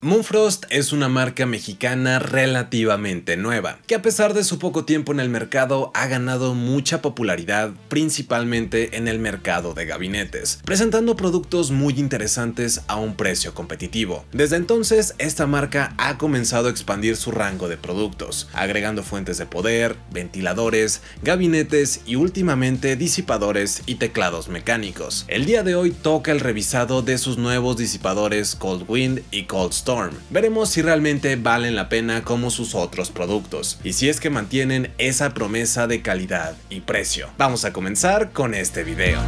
Moonfrost es una marca mexicana relativamente nueva, que a pesar de su poco tiempo en el mercado ha ganado mucha popularidad principalmente en el mercado de gabinetes, presentando productos muy interesantes a un precio competitivo. Desde entonces, esta marca ha comenzado a expandir su rango de productos, agregando fuentes de poder, ventiladores, gabinetes y últimamente disipadores y teclados mecánicos. El día de hoy toca el revisado de sus nuevos disipadores Cold Wind y Cold Veremos si realmente valen la pena como sus otros productos, y si es que mantienen esa promesa de calidad y precio. Vamos a comenzar con este video.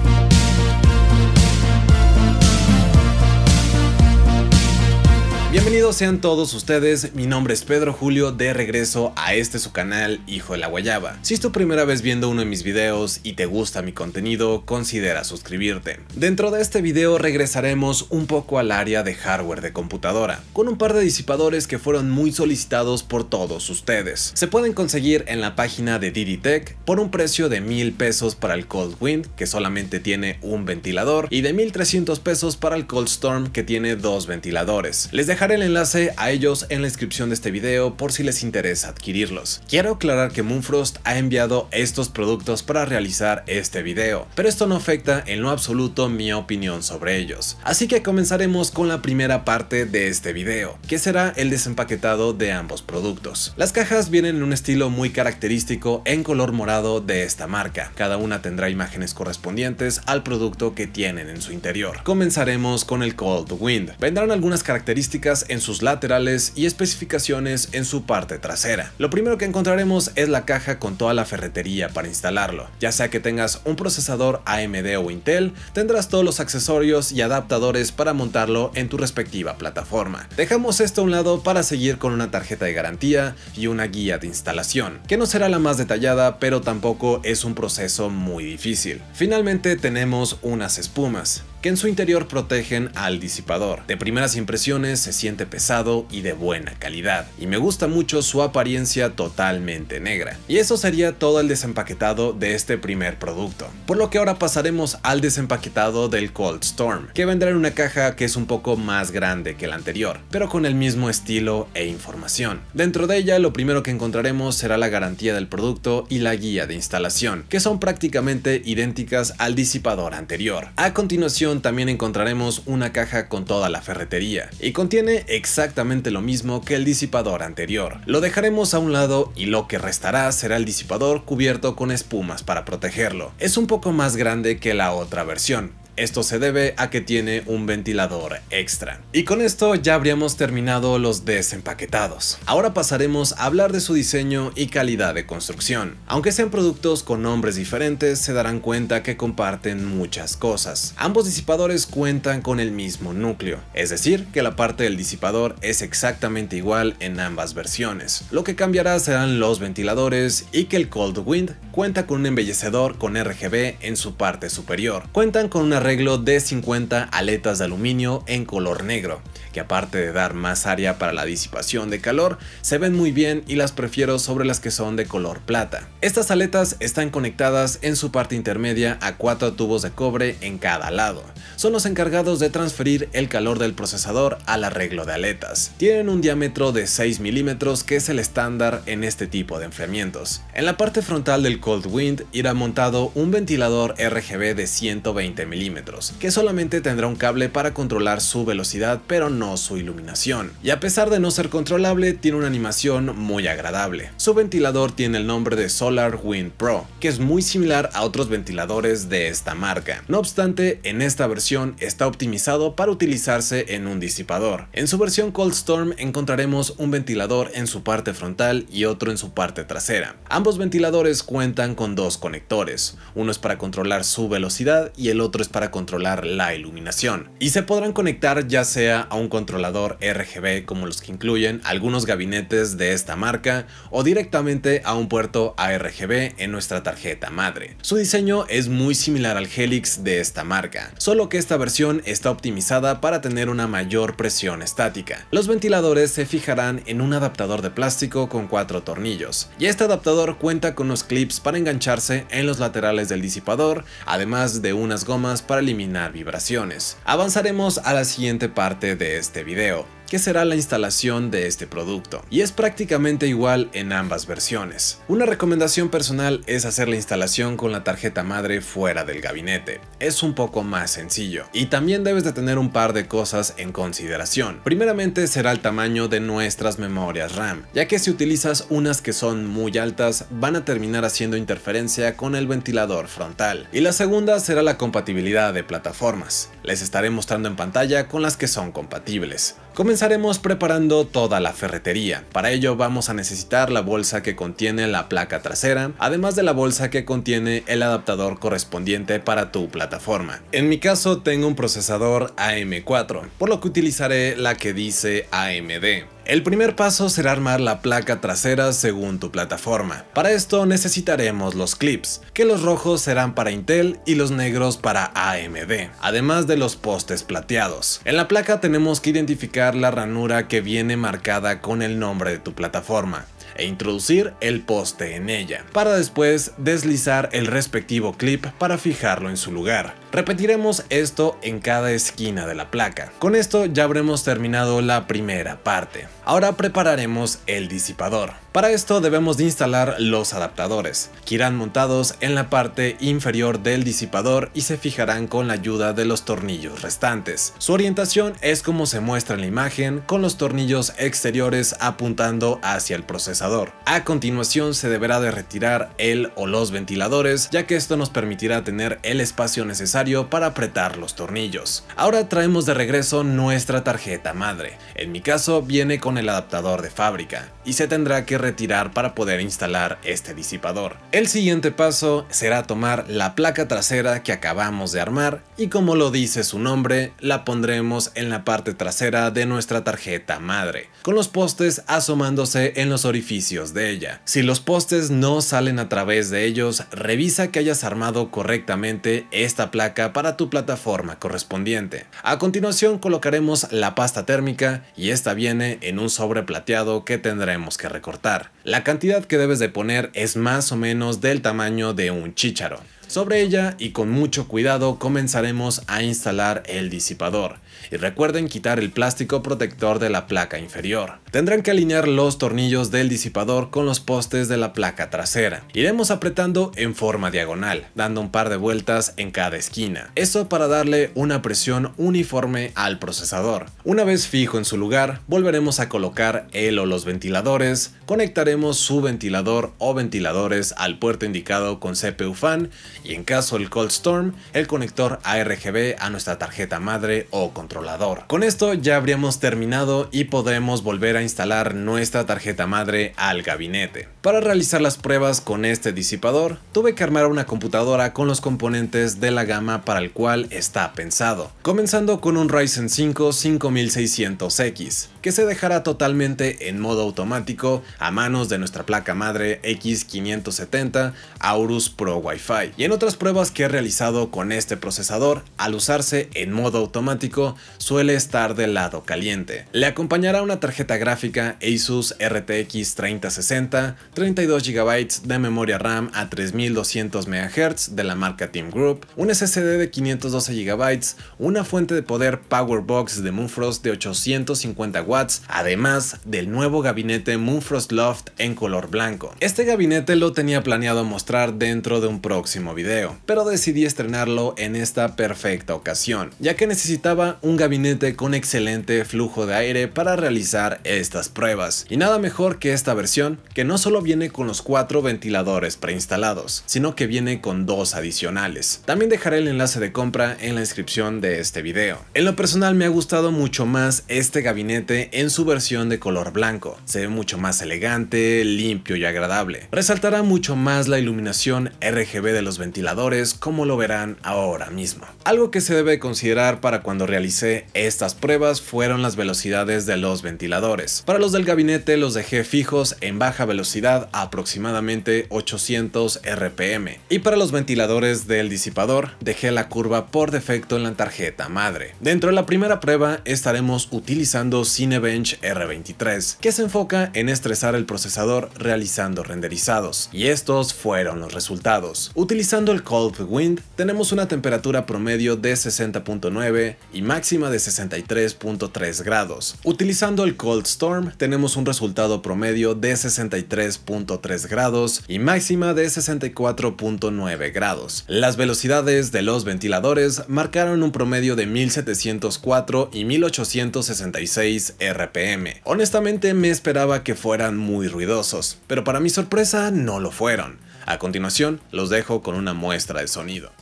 Bienvenidos sean todos ustedes, mi nombre es Pedro Julio de regreso a este su canal Hijo de la Guayaba. Si es tu primera vez viendo uno de mis videos y te gusta mi contenido, considera suscribirte. Dentro de este video regresaremos un poco al área de hardware de computadora, con un par de disipadores que fueron muy solicitados por todos ustedes. Se pueden conseguir en la página de DidiTech por un precio de mil pesos para el Cold Wind, que solamente tiene un ventilador, y de 1300 pesos para el Cold Storm, que tiene dos ventiladores. Les dejo el enlace a ellos en la descripción de este video por si les interesa adquirirlos. Quiero aclarar que Moonfrost ha enviado estos productos para realizar este video, pero esto no afecta en lo absoluto mi opinión sobre ellos. Así que comenzaremos con la primera parte de este video, que será el desempaquetado de ambos productos. Las cajas vienen en un estilo muy característico en color morado de esta marca. Cada una tendrá imágenes correspondientes al producto que tienen en su interior. Comenzaremos con el Cold Wind. Vendrán algunas características en sus laterales y especificaciones en su parte trasera. Lo primero que encontraremos es la caja con toda la ferretería para instalarlo. Ya sea que tengas un procesador AMD o Intel, tendrás todos los accesorios y adaptadores para montarlo en tu respectiva plataforma. Dejamos esto a un lado para seguir con una tarjeta de garantía y una guía de instalación, que no será la más detallada pero tampoco es un proceso muy difícil. Finalmente tenemos unas espumas que en su interior protegen al disipador. De primeras impresiones se siente pesado y de buena calidad, y me gusta mucho su apariencia totalmente negra. Y eso sería todo el desempaquetado de este primer producto. Por lo que ahora pasaremos al desempaquetado del Cold Storm, que vendrá en una caja que es un poco más grande que la anterior, pero con el mismo estilo e información. Dentro de ella lo primero que encontraremos será la garantía del producto y la guía de instalación, que son prácticamente idénticas al disipador anterior. A continuación también encontraremos una caja con toda la ferretería, y contiene exactamente lo mismo que el disipador anterior. Lo dejaremos a un lado y lo que restará será el disipador cubierto con espumas para protegerlo. Es un poco más grande que la otra versión, esto se debe a que tiene un ventilador extra. Y con esto ya habríamos terminado los desempaquetados. Ahora pasaremos a hablar de su diseño y calidad de construcción. Aunque sean productos con nombres diferentes, se darán cuenta que comparten muchas cosas. Ambos disipadores cuentan con el mismo núcleo, es decir, que la parte del disipador es exactamente igual en ambas versiones. Lo que cambiará serán los ventiladores y que el Cold Wind cuenta con un embellecedor con RGB en su parte superior. Cuentan con una de 50 aletas de aluminio en color negro, que aparte de dar más área para la disipación de calor, se ven muy bien y las prefiero sobre las que son de color plata. Estas aletas están conectadas en su parte intermedia a cuatro tubos de cobre en cada lado. Son los encargados de transferir el calor del procesador al arreglo de aletas. Tienen un diámetro de 6 milímetros que es el estándar en este tipo de enfriamientos. En la parte frontal del Cold Wind irá montado un ventilador RGB de 120 milímetros que solamente tendrá un cable para controlar su velocidad pero no su iluminación, y a pesar de no ser controlable tiene una animación muy agradable. Su ventilador tiene el nombre de Solar Wind Pro, que es muy similar a otros ventiladores de esta marca. No obstante, en esta versión está optimizado para utilizarse en un disipador. En su versión Cold Storm encontraremos un ventilador en su parte frontal y otro en su parte trasera. Ambos ventiladores cuentan con dos conectores, uno es para controlar su velocidad y el otro es para para controlar la iluminación, y se podrán conectar ya sea a un controlador RGB como los que incluyen algunos gabinetes de esta marca o directamente a un puerto ARGB en nuestra tarjeta madre. Su diseño es muy similar al Helix de esta marca, solo que esta versión está optimizada para tener una mayor presión estática. Los ventiladores se fijarán en un adaptador de plástico con cuatro tornillos, y este adaptador cuenta con unos clips para engancharse en los laterales del disipador, además de unas gomas para eliminar vibraciones. Avanzaremos a la siguiente parte de este video que será la instalación de este producto, y es prácticamente igual en ambas versiones. Una recomendación personal es hacer la instalación con la tarjeta madre fuera del gabinete, es un poco más sencillo, y también debes de tener un par de cosas en consideración. Primeramente será el tamaño de nuestras memorias RAM, ya que si utilizas unas que son muy altas van a terminar haciendo interferencia con el ventilador frontal, y la segunda será la compatibilidad de plataformas. Les estaré mostrando en pantalla con las que son compatibles. Empezaremos preparando toda la ferretería. Para ello vamos a necesitar la bolsa que contiene la placa trasera, además de la bolsa que contiene el adaptador correspondiente para tu plataforma. En mi caso tengo un procesador AM4, por lo que utilizaré la que dice AMD. El primer paso será armar la placa trasera según tu plataforma. Para esto necesitaremos los clips, que los rojos serán para Intel y los negros para AMD, además de los postes plateados. En la placa tenemos que identificar la ranura que viene marcada con el nombre de tu plataforma e introducir el poste en ella, para después deslizar el respectivo clip para fijarlo en su lugar. Repetiremos esto en cada esquina de la placa. Con esto ya habremos terminado la primera parte. Ahora prepararemos el disipador. Para esto debemos de instalar los adaptadores, que irán montados en la parte inferior del disipador y se fijarán con la ayuda de los tornillos restantes. Su orientación es como se muestra en la imagen, con los tornillos exteriores apuntando hacia el procesador. A continuación se deberá de retirar el o los ventiladores, ya que esto nos permitirá tener el espacio necesario para apretar los tornillos. Ahora traemos de regreso nuestra tarjeta madre, en mi caso viene con el adaptador de fábrica, y se tendrá que retirar para poder instalar este disipador. El siguiente paso será tomar la placa trasera que acabamos de armar y como lo dice su nombre, la pondremos en la parte trasera de nuestra tarjeta madre, con los postes asomándose en los orificios de ella. Si los postes no salen a través de ellos, revisa que hayas armado correctamente esta placa para tu plataforma correspondiente. A continuación colocaremos la pasta térmica y esta viene en un sobre plateado que tendremos que recortar. La cantidad que debes de poner es más o menos del tamaño de un chícharo. Sobre ella y con mucho cuidado comenzaremos a instalar el disipador y recuerden quitar el plástico protector de la placa inferior. Tendrán que alinear los tornillos del disipador con los postes de la placa trasera. Iremos apretando en forma diagonal, dando un par de vueltas en cada esquina. Eso para darle una presión uniforme al procesador. Una vez fijo en su lugar, volveremos a colocar el o los ventiladores, conectaremos su ventilador o ventiladores al puerto indicado con CPU fan y en caso del Cold Storm, el conector ARGB a nuestra tarjeta madre o controlador Con esto ya habríamos terminado y podremos volver a instalar nuestra tarjeta madre al gabinete. Para realizar las pruebas con este disipador, tuve que armar una computadora con los componentes de la gama para el cual está pensado, comenzando con un Ryzen 5 5600X, que se dejará totalmente en modo automático a manos de nuestra placa madre X570 Aorus Pro Wi-Fi. Y en otras pruebas que he realizado con este procesador, al usarse en modo automático, suele estar del lado caliente. Le acompañará una tarjeta gráfica Asus RTX 3060, 32 GB de memoria RAM a 3200 MHz de la marca Team Group, un SSD de 512 GB, una fuente de poder Powerbox de Moonfrost de 850 watts, además del nuevo gabinete Moonfrost Loft en color blanco. Este gabinete lo tenía planeado mostrar dentro de un próximo video, pero decidí estrenarlo en esta perfecta ocasión, ya que necesitaba un gabinete con excelente flujo de aire para realizar estas pruebas. Y nada mejor que esta versión, que no solo viene con los cuatro ventiladores preinstalados, sino que viene con dos adicionales. También dejaré el enlace de compra en la descripción de este video. En lo personal me ha gustado mucho más este gabinete en su versión de color blanco. Se ve mucho más elegante, limpio y agradable. Resaltará mucho más la iluminación RGB de los ventiladores como lo verán ahora mismo. Algo que se debe considerar para cuando realicen estas pruebas fueron las velocidades de los ventiladores. Para los del gabinete los dejé fijos en baja velocidad aproximadamente 800 RPM y para los ventiladores del disipador dejé la curva por defecto en la tarjeta madre. Dentro de la primera prueba estaremos utilizando Cinebench R23 que se enfoca en estresar el procesador realizando renderizados y estos fueron los resultados. Utilizando el Cold Wind tenemos una temperatura promedio de 60.9 y máximo máxima de 63.3 grados. Utilizando el Cold Storm tenemos un resultado promedio de 63.3 grados y máxima de 64.9 grados. Las velocidades de los ventiladores marcaron un promedio de 1704 y 1866 RPM. Honestamente me esperaba que fueran muy ruidosos, pero para mi sorpresa no lo fueron. A continuación los dejo con una muestra de sonido.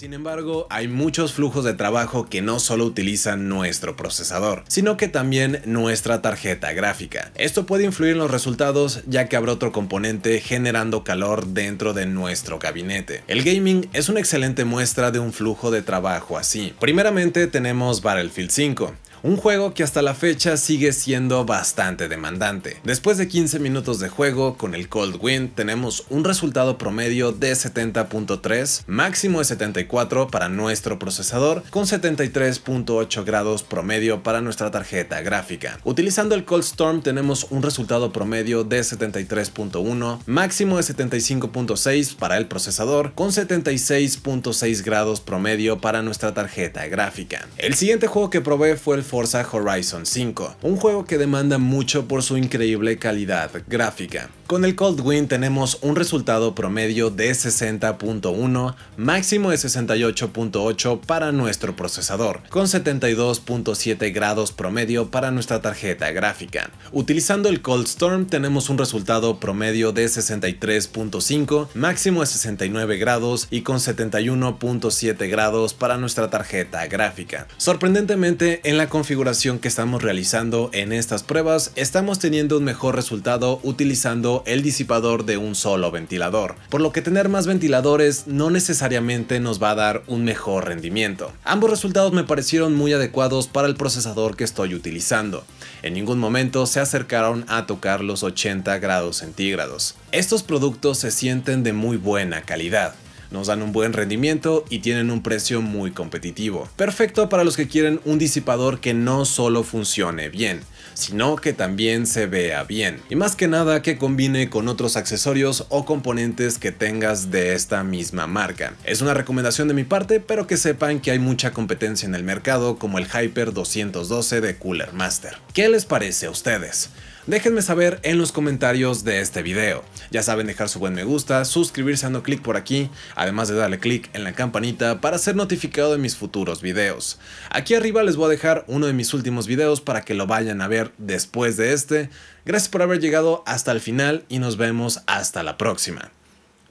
Sin embargo, hay muchos flujos de trabajo que no solo utilizan nuestro procesador, sino que también nuestra tarjeta gráfica. Esto puede influir en los resultados ya que habrá otro componente generando calor dentro de nuestro gabinete. El gaming es una excelente muestra de un flujo de trabajo así. Primeramente tenemos Battlefield 5 un juego que hasta la fecha sigue siendo bastante demandante. Después de 15 minutos de juego, con el Cold Wind tenemos un resultado promedio de 70.3, máximo de 74 para nuestro procesador, con 73.8 grados promedio para nuestra tarjeta gráfica. Utilizando el Cold Storm tenemos un resultado promedio de 73.1, máximo de 75.6 para el procesador, con 76.6 grados promedio para nuestra tarjeta gráfica. El siguiente juego que probé fue el Forza Horizon 5, un juego que demanda mucho por su increíble calidad gráfica. Con el Coldwind tenemos un resultado promedio de 60.1, máximo de 68.8 para nuestro procesador, con 72.7 grados promedio para nuestra tarjeta gráfica. Utilizando el Cold Storm tenemos un resultado promedio de 63.5, máximo de 69 grados y con 71.7 grados para nuestra tarjeta gráfica. Sorprendentemente, en la configuración que estamos realizando en estas pruebas, estamos teniendo un mejor resultado utilizando el disipador de un solo ventilador, por lo que tener más ventiladores no necesariamente nos va a dar un mejor rendimiento. Ambos resultados me parecieron muy adecuados para el procesador que estoy utilizando. En ningún momento se acercaron a tocar los 80 grados centígrados. Estos productos se sienten de muy buena calidad nos dan un buen rendimiento y tienen un precio muy competitivo. Perfecto para los que quieren un disipador que no solo funcione bien, sino que también se vea bien. Y más que nada que combine con otros accesorios o componentes que tengas de esta misma marca. Es una recomendación de mi parte, pero que sepan que hay mucha competencia en el mercado como el Hyper 212 de Cooler Master. ¿Qué les parece a ustedes? Déjenme saber en los comentarios de este video. Ya saben dejar su buen me gusta, suscribirse dando clic por aquí, además de darle clic en la campanita para ser notificado de mis futuros videos. Aquí arriba les voy a dejar uno de mis últimos videos para que lo vayan a ver después de este. Gracias por haber llegado hasta el final y nos vemos hasta la próxima.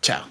Chao.